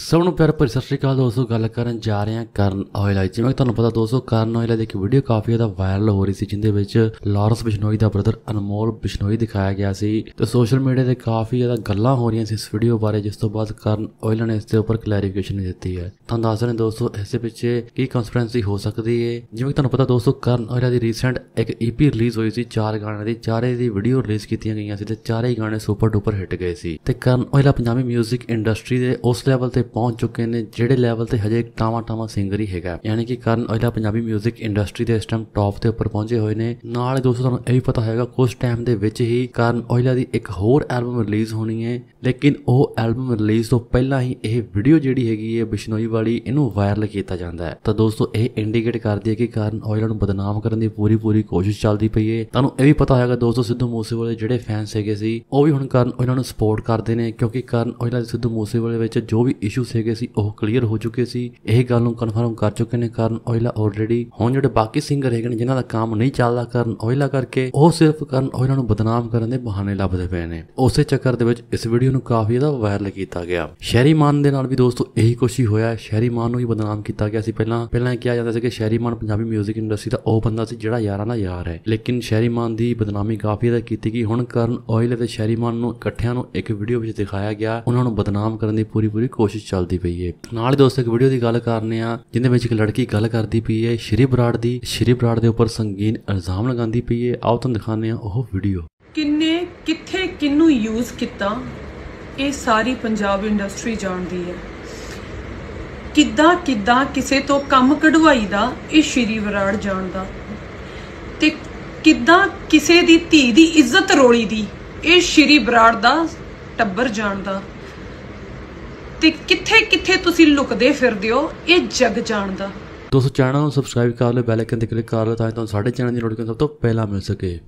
ਸਭ ਨੂੰ ਪਿਆਰ ਭਰੀ ਸਤਿ ਸ਼੍ਰੀ ਅਕਾਲ ਦੋਸਤੋ ਗੱਲ ਕਰਨ ਜਾ ਰਹੇ ਹਾਂ ਕਰਨ ਆਈ ਜਿਵੇਂ ਤੁਹਾਨੂੰ ਪਤਾ ਦੋਸਤੋ ਕਰਨ ਆਇਲਾ ਦੇ ਇੱਕ ਵੀਡੀਓ ਕਾਫੀ ਜ਼ਿਆਦਾ ਵਾਇਰਲ ਹੋ ਰਹੀ ਸੀ ਜਿੰਦੇ ਵਿੱਚ ਲਾਰਸ ਬਿਸ਼ਨੋਈ ਦਾ ਬ੍ਰਦਰ ਅਨਮੋਲ ਬਿਸ਼ਨੋਈ ਦਿਖਾਇਆ ਗਿਆ ਸੀ ਤੇ ਸੋਸ਼ਲ ਮੀਡੀਆ ਤੇ ਕਾਫੀ ਜ਼ਿਆਦਾ ਗੱਲਾਂ ਹੋ ਰਹੀਆਂ ਸੀ ਇਸ ਵੀਡੀਓ ਬਾਰੇ ਜਿਸ ਤੋਂ ਬਾਅਦ ਕਰਨ ਆਇਲਾ ਨੇ ਇਸ ਦੇ ਉੱਪਰ ਕਲੈਰੀਫਿਕੇਸ਼ਨ ਦਿੱਤੀ ਹੈ ਤੁਹਾਨੂੰ ਦੱਸ ਰਹੇ ਦੋਸਤੋ ਇਸ ਦੇ ਪਿੱਛੇ ਕੀ ਕਾਨਫਰੈਂਸੀ ਹੋ ਸਕਦੀ ਹੈ ਜਿਵੇਂ ਤੁਹਾਨੂੰ ਪਤਾ ਦੋਸਤੋ ਕਰਨ ਆਇਲਾ ਦੀ ਰੀਸੈਂਟ ਇੱਕ ਈਪੀ e ਰਿਲੀਜ਼ ਹੋਈ ਸੀ ਚਾਰ ਗਾਣਿਆਂ ਦੀ ਚਾਰੇ ਦੀ ਵੀਡੀਓ ਰਿਲੀਜ਼ ਕੀਤੀਆਂ ਗਈਆਂ ਸੀ ਤੇ ਚਾਰੇ ਹੀ ਗਾਣੇ ਸੁਪਰ ਡੂਪਰ ਹਿੱਟ ਗਏ ਸੀ ਤੇ ਕਰਨ ਆਇਲ ਪੰਜਾਬੀ 뮤직 ਇੰਡਸਟਰੀ ਦੇ ਉਸ ਲੈਵਲ ਤੇ ਪਹੁੰਚ ਚੁੱਕੇ ਨੇ ਜਿਹੜੇ ਲੈਵਲ ਤੇ ਹਜੇ ਟਾਵਾ ਟਾਵਾ ਸਿੰਗਰ ਹੀ ਹੈਗਾ ਯਾਨੀ ਕਿ ਕਰਨ ਔਜਲਾ ਪੰਜਾਬੀ 뮤직 ਇੰਡਸਟਰੀ ਦੇ ਇਸ ਟਾਈਮ ਟੌਪ ਤੇ ਉੱਪਰ ਪਹੁੰਚੇ ਹੋਏ ਨੇ ਨਾਲ ਦੋਸਤੋ ਤੁਹਾਨੂੰ ਇਹ ਵੀ ਪਤਾ ਹੋਏਗਾ ਕੁਝ ਟਾਈਮ ਦੇ ਵਿੱਚ ਹੀ ਕਰਨ ਔਜਲਾ ਦੀ ਇੱਕ ਹੋਰ ਐਲਬਮ ਰਿਲੀਜ਼ ਹੋਣੀ ਹੈ ਲੇਕਿਨ ਉਹ ਐਲਬਮ ਰਿਲੀਜ਼ ਤੋਂ ਪਹਿਲਾਂ ਹੀ ਇਹ ਵੀਡੀਓ ਜਿਹੜੀ ਹੈਗੀ ਹੈ ਬਿਸ਼ਨੋਈ ਵਾਲੀ ਇਹਨੂੰ ਵਾਇਰਲ ਕੀਤਾ ਜਾਂਦਾ ਹੈ ਤਾਂ ਦੋਸਤੋ ਇਹ ਇੰਡੀਕੇਟ ਕਰਦੀ ਹੈ ਕਿ ਕਰਨ ਔਜਲਾ ਨੂੰ ਬਦਨਾਮ ਕਰਨ ਦੀ ਪੂਰੀ ਪੂਰੀ ਕੋਸ਼ਿਸ਼ ਚੱਲਦੀ ਪਈ ਹੈ ਤੁਹਾਨੂੰ ਇਹ ਵੀ ਪਤਾ ਹੋਏਗਾ ਦੋਸਤੋ ਸਿੱਧੂ ਮੂਸੇਵਾਲੇ ਜਿਹੜੇ ਫੈਨਸ ਹੈਗੇ ਸੀ ਉਹ ਵੀ ਹੁਣ ਕਰਨ ਔਜਲਾ ਨੂੰ ਸਪੋਰਟ ਕਰਦੇ ਨੇ ਕਿਉਂਕਿ ਕਰਨ ਔਜਲਾ ਸਿੱਧੂ ਮੂਸੇਵਾਲੇ ਵਿੱਚ ਜੋ ਵੀ ਇਸ਼ੂ ਇਸ਼ੂਸ ਹੈਗੇ ਸੀ ਉਹ ਕਲੀਅਰ ਹੋ ਚੁੱਕੇ ਸੀ ਇਹ ਗੱਲ ਨੂੰ ਕਨਫਰਮ ਕਰ ਚੁੱਕੇ ਨੇ ਕਰਨ ਔਇਲਾ ਆਲਰੇਡੀ ਹੁਣ ਜਿਹੜੇ ਬਾਕੀ ਸਿੰਗਰ ਹੈਗੇ ਨੇ ਜਿਨ੍ਹਾਂ ਦਾ ਕੰਮ ਨਹੀਂ ਚੱਲਦਾ ਕਰਨ ਔਇਲਾ ਕਰਕੇ ਉਹ ਸਿਰਫ ਕਰਨ ਔਇਲਾ ਨੂੰ ਬਦਨਾਮ ਕਰਨ ਦੇ ਬਹਾਨੇ ਲੱਭਦੇ ਪਏ ਨੇ ਉਸੇ ਚੱਕਰ ਦੇ ਵਿੱਚ ਇਸ ਵੀਡੀਓ ਨੂੰ ਕਾਫੀ ਜ਼ਿਆਦਾ ਵਾਇਰਲ ਕੀਤਾ ਗਿਆ ਸ਼ਹਿਰੀਮਾਨ ਦੇ ਨਾਲ ਵੀ ਦੋਸਤੋ ਇਹੀ ਕੁਝ ਹੀ ਹੋਇਆ ਸ਼ਹਿਰੀਮਾਨ ਨੂੰ ਹੀ ਬਦਨਾਮ ਕੀਤਾ ਗਿਆ ਸੀ ਪਹਿਲਾਂ ਪਹਿਲਾਂ ਕਿਹਾ ਜਾਂਦਾ ਸੀ ਕਿ ਸ਼ਹਿਰੀਮਾਨ ਪੰਜਾਬੀ 뮤직 ਇੰਡਸਟਰੀ ਦਾ ਉਹ ਬੰਦਾ ਸੀ ਜਿਹੜਾ ਯਾਰਾਂ ਦਾ ਯਾਰ ਹੈ ਲੇਕਿਨ ਸ਼ਹਿਰੀਮਾਨ ਦੀ ਬਦਨਾਮੀ ਕਾਫੀ ਜ਼ਿਆਦਾ ਕੀਤੀ ਗਈ ਹੁਣ ਕਰਨ ਔਇਲਾ ਤੇ ਸ਼ਹਿਰੀਮਾਨ ਨੂੰ ਇਕੱਠਿਆਂ ਨੂੰ ਇੱਕ ਵੀਡੀਓ ਵਿੱਚ ਦਿਖਾਇਆ ਗਿਆ ਉਹਨਾਂ ਨੂੰ ਬਦਨਾਮ ਕਰਨ ਦੀ ਪੂਰੀ ਪੂਰੀ ਕੋਸ਼ਿਸ਼ ਕੋਸ਼ਿਸ਼ ਚੱਲਦੀ ਪਈ ਹੈ ਨਾਲ ਹੀ ਦੋਸਤੋ ਇੱਕ ਵੀਡੀਓ ਦੀ ਗੱਲ ਕਰਨੇ ਆ ਜਿੰਦੇ ਵਿੱਚ ਇੱਕ ਲੜਕੀ ਗੱਲ ਕਰਦੀ ਪਈ ਹੈ ਸ਼੍ਰੀ ਬਰਾੜ ਦੀ ਸ਼੍ਰੀ ਬਰਾੜ ਦੇ ਉੱਪਰ ਸੰਗੀਨ ਇਲਜ਼ਾਮ ਲਗਾਉਂਦੀ ਪਈ ਹੈ ਆਓ ਤੁਹਾਨੂੰ ਦਿਖਾਉਂਦੇ ਆ ਉਹ ਵੀਡੀਓ ਕਿੰਨੇ ਕਿੱਥੇ ਕਿੰਨੂੰ ਯੂਜ਼ ਕੀਤਾ ਇਹ ਸਾਰੀ ਪੰਜਾਬ ਇੰਡਸਟਰੀ ਜਾਣਦੀ ਹੈ ਕਿੱਦਾਂ ਕਿੱਦਾਂ ਕਿਸੇ ਤੋਂ ਕੰਮ ਕਢਵਾਈ ਦਾ ਇਹ ਸ਼੍ਰੀ ਬਰਾੜ ਜਾਣਦਾ ਤੇ ਕਿੱਦਾਂ ਕਿਸੇ ਦੀ ਧੀ ਦੀ ਇੱਜ਼ਤ ਰੋਲੀ ਦੀ ਇਹ ਸ਼੍ਰੀ ਬਰਾੜ ਦਾ ਟੱਬਰ ਜਾਣਦਾ ਤੇ ਕਿੱਥੇ ਕਿੱਥੇ ਤੁਸੀਂ ਲੁਕਦੇ ਫਿਰਦੇ ਹੋ ਇਹ ਜਗ ਜਾਣਦਾ ਦੋਸਤੋ ਚੈਨਲ ਨੂੰ ਸਬਸਕ੍ਰਾਈਬ ਕਰ ਲਓ ਬੈਲ ਆਈਕਨ ਤੇ ਕਲਿੱਕ ਕਰ ਲਓ ਤਾਂ ਤੁਹਾਨੂੰ ਸਾਡੇ ਚੈਨਲ ਦੀ ਨੋਟੀਫਿਕੇਸ਼ਨ ਸਭ ਤੋਂ ਪਹਿਲਾਂ ਮਿਲ ਸਕੇ